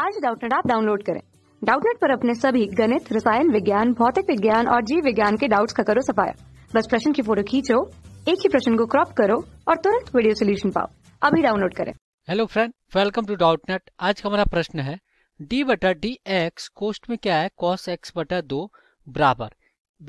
आज डाउटनेट आप डाउनलोड करें डाउटनेट पर अपने सभी गणित रसायन विज्ञान भौतिक विज्ञान और जीव विज्ञान के डाउट्स का करो सफाया बस प्रश्न की फोटो खींचो एक ही प्रश्न को क्रॉप करो और तुरंत वीडियो सोल्यूशन पाओ अभी डाउनलोड करें hello friend welcome to Doubtnut आज का हमारा प्रश्न है डी बटा डी एक्स कोस्ट में क्या है कॉस एक्स बटा दो बराबर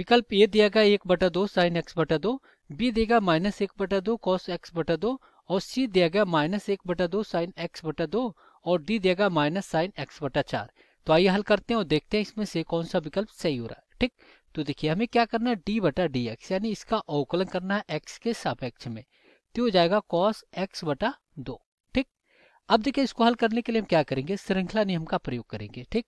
विकल्प ए दिया गया एक बटा दो साइन एक्स बटा दो बी देगा माइनस एक बटा दो कॉस एक्स बटा दो और सी दिया गया माइनस एक बटा दो साइन एक्स बटा दो और डी देगा माइनस साइन एक्स बटा चार तो आइए हल करते हैं और देखते हैं इसमें से कौन सा विकल्प सही हो रहा है ठीक तो देखिए हमें क्या करना है डी बटा डी एक्स यानी इसका अवकलन करना है एक्स के सापेक्ष में तो हो जाएगा कॉस एक्स बटा दो ठीक अब देखिए इसको हल करने के लिए हम क्या करेंगे श्रृंखला नियम का प्रयोग करेंगे ठीक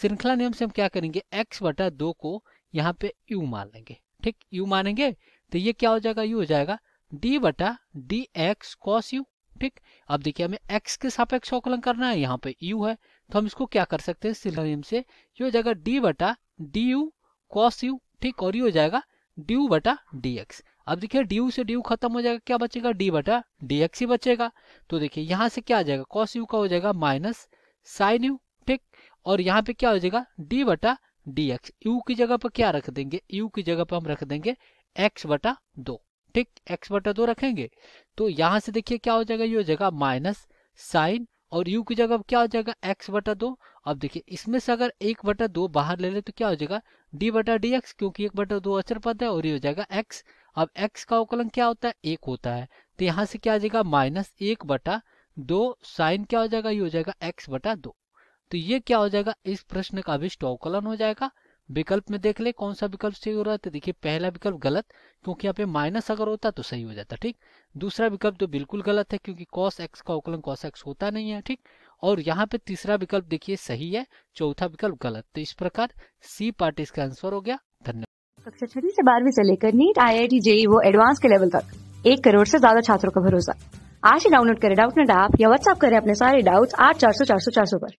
श्रृंखला नियम से हम क्या करेंगे एक्स बटा दो को यहाँ पे यू मान लेंगे ठीक यू मानेंगे तो ये क्या हो जाएगा यू हो जाएगा डी बटा डी एक्स कॉस यू ठीक अब देखिए हमें x के सापेक्ष अवकलन करना है यहाँ पे u है तो हम इसको क्या कर सकते हैं सिलोनियम से ये हो जाएगा d बटा डी यू कॉस यू ठीक और ये हो जाएगा डी यू बटा डी एक्स अब देखिए डी यू से डी यू खत्म हो जाएगा क्या बचेगा डी बटा डी एक्स ही बचेगा तो देखिए यहाँ से क्या आ जाएगा कॉस यू का हो जाएगा माइनस साइन यू ठीक और यहाँ पे क्या हो जाएगा डी बटा डी एक्स यू की जगह पर क्या रख देंगे यू की जगह पर हम रख देंगे एक्स बटा दो ठीक x बटा दो तो रखेंगे तो यहाँ से देखिए क्या हो जाएगा ये हो जाएगा माइनस साइन और यू की जगह क्या हो जाएगा x बटा दो अब देखिए इसमें से अगर एक बटा दो बाहर ले ले तो क्या हो जाएगा डी बटा डी एक्स क्योंकि एक बटा दो अचर पद है और ये हो जाएगा एक्स अब एक्स का अवकलन क्या होता है एक होता है तो यहाँ से क्या आ जाएगा माइनस एक बटा दो साइन क्या हो जाएगा ये हो जाएगा एक्स बटा दो तो ये क्या हो जाएगा इस प्रश्न का अभिष्ट अवकलन हो जाएगा विकल्प में देख ले कौन सा विकल्प सही हो रहा है तो देखिए पहला विकल्प गलत क्योंकि यहाँ पे माइनस अगर होता तो सही हो जाता ठीक दूसरा विकल्प तो बिल्कुल गलत है क्योंकि कॉस एक्स का अवकलन कॉस एक्स होता नहीं है ठीक और यहाँ पे तीसरा विकल्प देखिए सही है चौथा विकल्प गलत तो इस प्रकार सी पार्ट इसका आंसर हो गया धन्यवाद कक्षा छठी से बारहवीं से लेकर NEET I I T JEE वो एडवांस के लेवल तक एक करोड़ ऐसी ज्यादा छात्रों का भरोसा आज ही डाउनलोड करें डाउट नेट ऐप या व्हाट्सअप करें अपने सारे डाउट आठ चार सौ चार सौ चार सौ आरोप